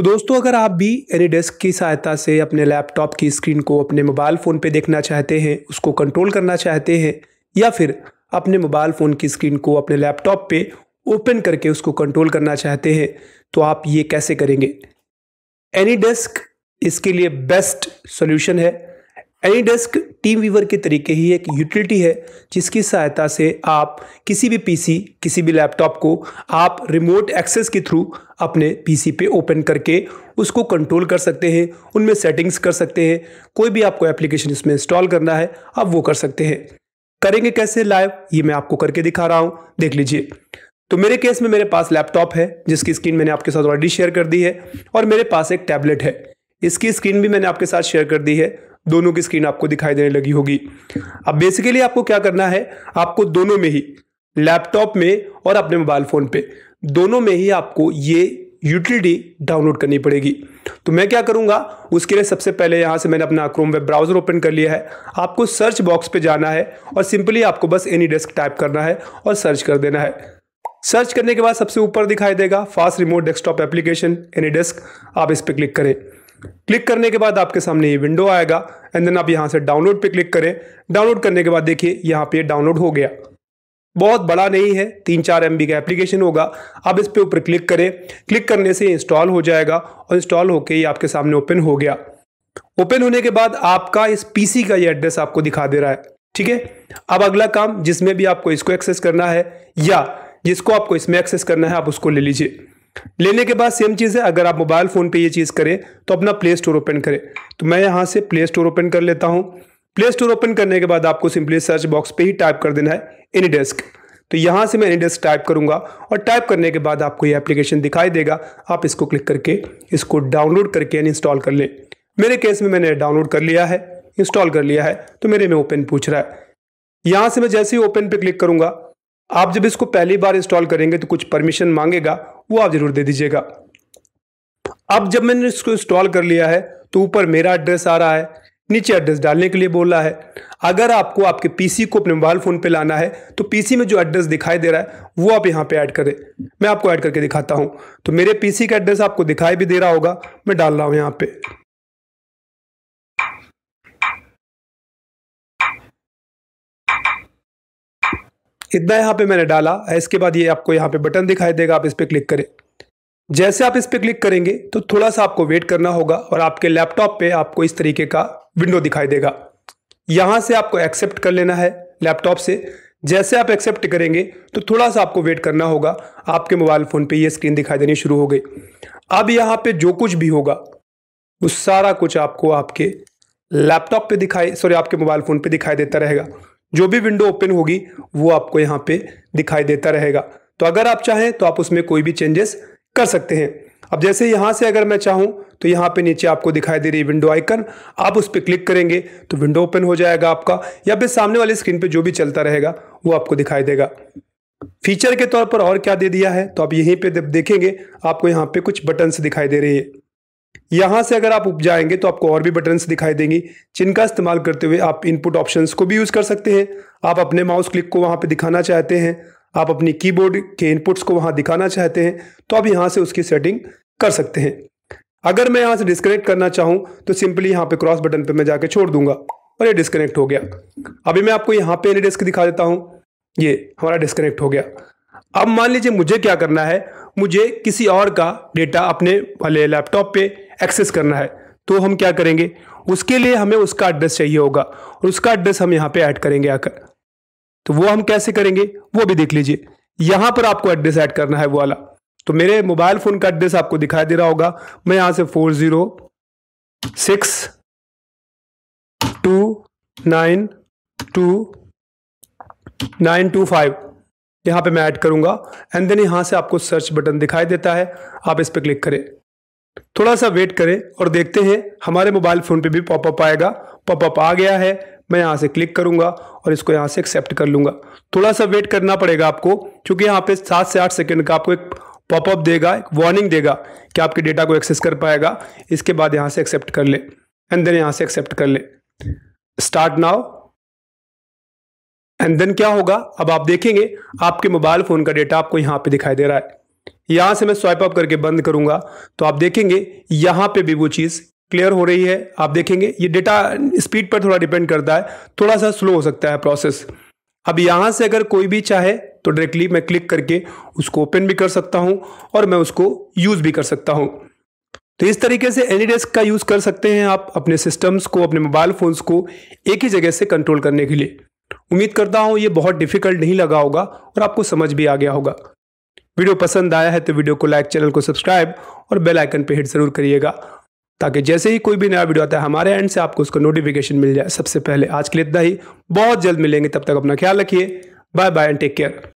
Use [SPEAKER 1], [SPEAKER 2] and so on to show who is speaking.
[SPEAKER 1] तो दोस्तों अगर आप भी एनी डेस्क की सहायता से अपने लैपटॉप की स्क्रीन को अपने मोबाइल फ़ोन पे देखना चाहते हैं उसको कंट्रोल करना चाहते हैं या फिर अपने मोबाइल फ़ोन की स्क्रीन को अपने लैपटॉप पे ओपन करके उसको कंट्रोल करना चाहते हैं तो आप ये कैसे करेंगे एनी डेस्क इसके लिए बेस्ट सोल्यूशन है एनी डेस्क टीम वीवर के तरीके ही एक यूटिलिटी है जिसकी सहायता से आप किसी भी पीसी किसी भी लैपटॉप को आप रिमोट एक्सेस के थ्रू अपने पीसी पे ओपन करके उसको कंट्रोल कर सकते हैं उनमें सेटिंग्स कर सकते हैं कोई भी आपको एप्लीकेशन इसमें इंस्टॉल करना है आप वो कर सकते हैं करेंगे कैसे लाइव ये मैं आपको करके दिखा रहा हूँ देख लीजिए तो मेरे केस में मेरे पास लैपटॉप है जिसकी स्क्रीन मैंने आपके साथ ऑलरेडी शेयर कर दी है और मेरे पास एक टैबलेट है इसकी स्क्रीन भी मैंने आपके साथ शेयर कर दी है दोनों की स्क्रीन आपको दिखाई देने लगी होगी अब बेसिकली आपको क्या करना है आपको दोनों में ही लैपटॉप में और अपने मोबाइल फ़ोन पे दोनों में ही आपको ये यूटिलिटी डाउनलोड करनी पड़ेगी तो मैं क्या करूंगा उसके लिए सबसे पहले यहां से मैंने अपना क्रोम वेब ब्राउज़र ओपन कर लिया है आपको सर्च बॉक्स पे जाना है और सिंपली आपको बस एनी डेस्क टाइप करना है और सर्च कर देना है सर्च करने के बाद सबसे ऊपर दिखाई देगा fast remote desktop application AnyDesk आप इस पर क्लिक करें क्लिक करने के बाद आपके सामने ये विंडो आएगा एंड देन आप यहाँ से डाउनलोड पे क्लिक करें डाउनलोड करने के बाद देखिए यहाँ पे डाउनलोड हो गया बहुत बड़ा नहीं है तीन चार एम का एप्लीकेशन होगा आप इस पर ऊपर क्लिक करें क्लिक करने से इंस्टॉल हो जाएगा और इंस्टॉल होकर ये आपके सामने ओपन हो गया ओपन होने के बाद आपका इस पीसी का ये एड्रेस आपको दिखा दे रहा है ठीक है अब अगला काम जिसमें भी आपको इसको एक्सेस करना है या जिसको आपको इसमें एक्सेस करना है आप उसको ले लीजिए लेने के बाद सेम चीज़ है अगर आप मोबाइल फ़ोन पे ये चीज़ करें तो अपना प्ले स्टोर ओपन करें तो मैं यहाँ से प्ले स्टोर ओपन कर लेता हूँ प्ले स्टोर ओपन करने के बाद आपको सिंपली सर्च बॉक्स पे ही टाइप कर देना है एनी डेस्क तो यहाँ से मैं एनी डेस्क टाइप करूँगा और टाइप करने के बाद आपको ये एप्लीकेशन दिखाई देगा आप इसको क्लिक करके इसको डाउनलोड करके इंस्टॉल कर लें मेरे केस में मैंने डाउनलोड कर लिया है इंस्टॉल कर लिया है तो मेरे में ओपन पूछ रहा है यहाँ से मैं जैसे ही ओपन पे क्लिक करूँगा आप जब इसको पहली बार इंस्टॉल करेंगे तो कुछ परमिशन मांगेगा वो आप ज़रूर दे दीजिएगा अब जब मैंने इसको इंस्टॉल कर लिया है तो ऊपर मेरा एड्रेस आ रहा है नीचे एड्रेस डालने के लिए बोला है अगर आपको आपके पीसी को अपने मोबाइल फ़ोन पे लाना है तो पीसी में जो एड्रेस दिखाई दे रहा है वो आप यहाँ पे ऐड करें मैं आपको ऐड करके दिखाता हूँ तो मेरे पीसी का एड्रेस आपको दिखाई भी दे रहा होगा मैं डाल रहा हूँ यहाँ पे इतना यहाँ पे मैंने डाला इसके बाद ये आपको यहाँ पे बटन दिखाई देगा आप इस पर क्लिक करें जैसे आप इस पर क्लिक करेंगे तो थोड़ा सा आपको वेट करना होगा और आपके लैपटॉप पे आपको इस तरीके का विंडो दिखाई देगा यहाँ से आपको एक्सेप्ट कर लेना है लैपटॉप से जैसे आप एक्सेप्ट करेंगे तो थोड़ा सा आपको वेट करना होगा आपके मोबाइल फ़ोन पे ये स्क्रीन दिखाई देनी शुरू हो गई अब यहाँ पे जो कुछ भी होगा वो सारा कुछ आपको आपके लैपटॉप पे दिखाई सॉरी आपके मोबाइल फ़ोन पे दिखाई देता रहेगा जो भी विंडो ओपन होगी वो आपको यहाँ पे दिखाई देता रहेगा तो अगर आप चाहें तो आप उसमें कोई भी चेंजेस कर सकते हैं अब जैसे यहाँ से अगर मैं चाहूँ तो यहाँ पे नीचे आपको दिखाई दे रही विंडो आइकन आप उस पर क्लिक करेंगे तो विंडो ओपन हो जाएगा आपका या फिर सामने वाली स्क्रीन पे जो भी चलता रहेगा वो आपको दिखाई देगा फीचर के तौर पर और क्या दे दिया है तो आप यहीं पे देखेंगे आपको यहाँ पे कुछ बटन्स दिखाई दे रही है यहां से अगर आप उप जाएंगे तो आपको और भी बटन्स दिखाई देंगे जिनका इस्तेमाल करते हुए आप इनपुट ऑप्शंस को भी यूज़ कर सकते हैं आप अपने माउस क्लिक को वहां पे दिखाना चाहते हैं आप अपनी कीबोर्ड के इनपुट्स को वहां दिखाना चाहते हैं तो आप यहां से उसकी सेटिंग कर सकते हैं अगर मैं यहां से डिस्कनेक्ट करना चाहूं तो सिंपली यहां पे क्रॉस बटन पे मैं जाके छोड़ दूंगा और ये डिस्कनेक्ट हो गया अभी मैं आपको यहां पे एनी डिस्क दिखा देता हूं ये हमारा डिस्कनेक्ट हो गया अब मान लीजिए मुझे क्या करना है मुझे किसी और का डेटा अपने वाले लैपटॉप पे एक्सेस करना है तो हम क्या करेंगे उसके लिए हमें उसका एड्रेस चाहिए होगा और उसका एड्रेस हम यहाँ पे ऐड करेंगे आकर तो वो हम कैसे करेंगे वो भी देख लीजिए यहाँ पर आपको एड्रेस ऐड करना है वो वाला तो मेरे मोबाइल फ़ोन का एड्रेस आपको दिखाई दे रहा होगा मैं यहाँ से four zero six two nine two nine two five यहाँ पे मैं ऐड करूंगा एंड देन यहाँ से आपको सर्च बटन दिखाई देता है आप इस पर क्लिक करें थोड़ा सा वेट करें और देखते हैं हमारे मोबाइल फ़ोन पे भी पॉपअप आएगा पॉपअप आ गया है मैं यहाँ से क्लिक करूंगा और इसको यहाँ से एक्सेप्ट कर लूंगा थोड़ा सा वेट करना पड़ेगा आपको क्योंकि यहाँ पे सात से आठ सेकेंड का आपको एक पॉपअप देगा एक वार्निंग देगा कि आपके डेटा को एक्सेस कर पाएगा इसके बाद यहाँ से एक्सेप्ट कर ले एंड देन यहाँ से एक्सेप्ट कर ले स्टार्ट नाउ एंड देन क्या होगा अब आप देखेंगे आपके मोबाइल फ़ोन का डेटा आपको यहाँ पे दिखाई दे रहा है यहां से मैं स्वाइप अप करके बंद करूंगा तो आप देखेंगे यहां पे भी वो चीज़ क्लियर हो रही है आप देखेंगे ये डेटा स्पीड पर थोड़ा डिपेंड करता है थोड़ा सा स्लो हो सकता है प्रोसेस अब यहां से अगर कोई भी चाहे तो डायरेक्टली मैं क्लिक करके उसको ओपन भी कर सकता हूं और मैं उसको यूज़ भी कर सकता हूं तो इस तरीके से एनी डेस्क e का यूज़ कर सकते हैं आप अपने सिस्टम्स को अपने मोबाइल फ़ोन्स को एक ही जगह से कंट्रोल करने के लिए उम्मीद करता हूँ ये बहुत डिफिकल्ट नहीं लगा होगा और आपको समझ भी आ गया होगा वीडियो पसंद आया है तो वीडियो को लाइक चैनल को सब्सक्राइब और बेल आइकन पर हिट ज़रूर करिएगा ताकि जैसे ही कोई भी नया वीडियो आता है हमारे एंड से आपको उसका नोटिफिकेशन मिल जाए सबसे पहले आज के लिए इतना ही बहुत जल्द मिलेंगे तब तक अपना ख्याल रखिए bye bye and take care